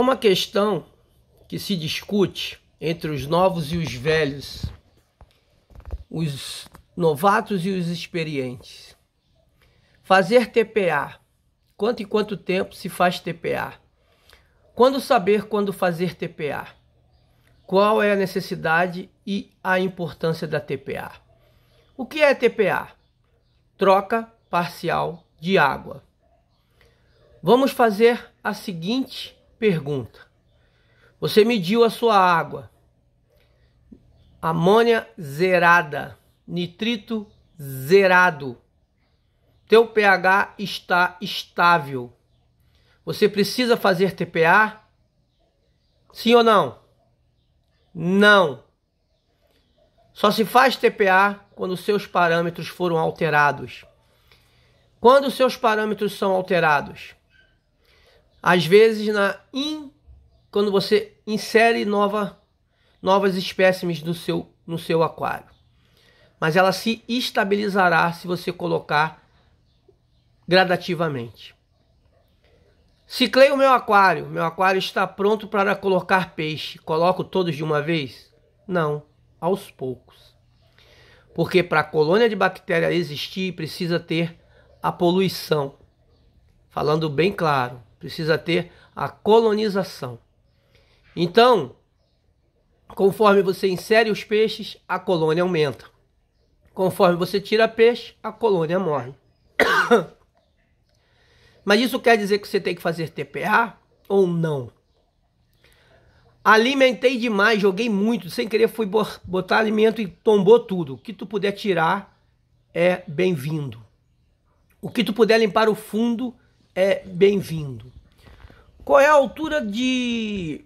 É uma questão que se discute entre os novos e os velhos, os novatos e os experientes. Fazer TPA. Quanto e quanto tempo se faz TPA? Quando saber quando fazer TPA? Qual é a necessidade e a importância da TPA? O que é TPA? Troca parcial de água. Vamos fazer a seguinte Pergunta: Você mediu a sua água? Amônia zerada, nitrito zerado. Teu pH está estável. Você precisa fazer TPA? Sim ou não? Não. Só se faz TPA quando seus parâmetros foram alterados. Quando seus parâmetros são alterados? Às vezes, na in, quando você insere nova, novas espécimes do seu, no seu aquário. Mas ela se estabilizará se você colocar gradativamente. Ciclei o meu aquário. Meu aquário está pronto para colocar peixe. Coloco todos de uma vez? Não, aos poucos. Porque para a colônia de bactéria existir, precisa ter a poluição. Falando bem claro, precisa ter a colonização. Então, conforme você insere os peixes, a colônia aumenta. Conforme você tira peixe, a colônia morre. Mas isso quer dizer que você tem que fazer TPA ou não? Alimentei demais, joguei muito, sem querer fui botar alimento e tombou tudo. O que tu puder tirar é bem-vindo. O que tu puder limpar o fundo é bem-vindo. Qual é a altura de,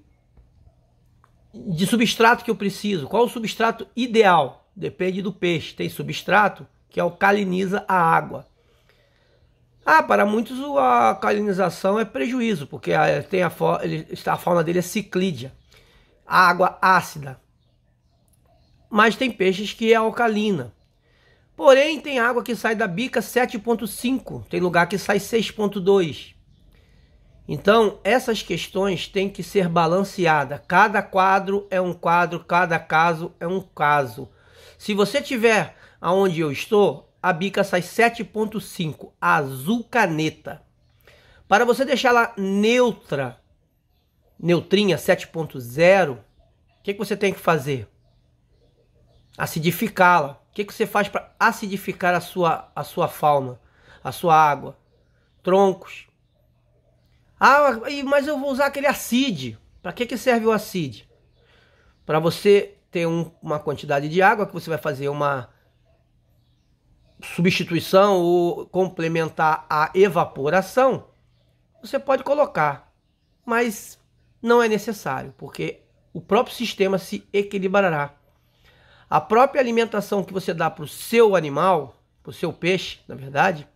de substrato que eu preciso? Qual é o substrato ideal? Depende do peixe. Tem substrato que alcaliniza a água. Ah, para muitos a calinização é prejuízo, porque tem a, ele, a fauna dele é ciclídea, água ácida. Mas tem peixes que é alcalina. Porém, tem água que sai da bica 7,5, tem lugar que sai 6,2. Então, essas questões têm que ser balanceadas. Cada quadro é um quadro, cada caso é um caso. Se você tiver aonde eu estou, a bica sai 7.5, azul caneta. Para você deixar ela neutra, neutrinha 7.0, o que, que você tem que fazer? Acidificá-la. O que, que você faz para acidificar a sua, a sua fauna, a sua água? Troncos. Ah, mas eu vou usar aquele acide. Para que, que serve o acide? Para você ter um, uma quantidade de água que você vai fazer uma substituição ou complementar a evaporação, você pode colocar, mas não é necessário, porque o próprio sistema se equilibrará. A própria alimentação que você dá para o seu animal, para o seu peixe, na verdade,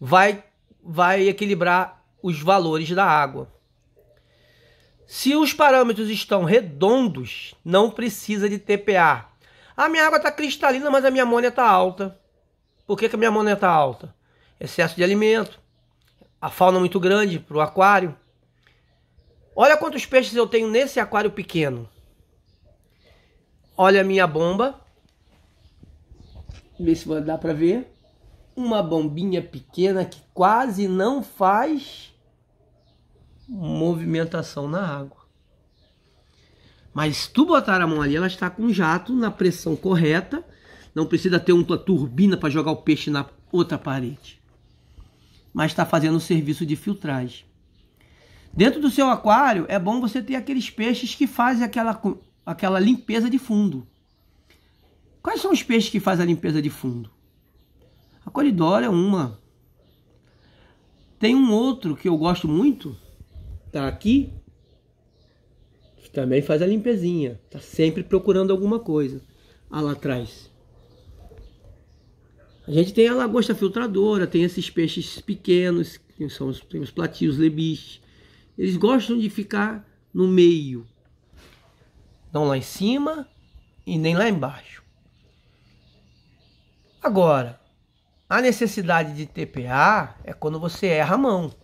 vai, vai equilibrar os valores da água. Se os parâmetros estão redondos, não precisa de TPA. A minha água está cristalina, mas a minha amônia está alta. Por que, que a minha amônia está alta? Excesso de alimento, a fauna é muito grande para o aquário. Olha quantos peixes eu tenho nesse aquário pequeno. Olha a minha bomba. Vê se dá para ver. Uma bombinha pequena que quase não faz movimentação na água. Mas se tu botar a mão ali, ela está com jato na pressão correta. Não precisa ter uma turbina para jogar o peixe na outra parede. Mas está fazendo o serviço de filtragem. Dentro do seu aquário, é bom você ter aqueles peixes que fazem aquela aquela limpeza de fundo. Quais são os peixes que fazem a limpeza de fundo? A coridora é uma. Tem um outro que eu gosto muito, tá aqui, que também faz a limpezinha. Tá sempre procurando alguma coisa. Ah, lá atrás. A gente tem a lagosta filtradora, tem esses peixes pequenos, que são os, tem os platios lebiche. Eles gostam de ficar no meio, não lá em cima e nem lá embaixo. Agora, a necessidade de TPA é quando você erra a mão.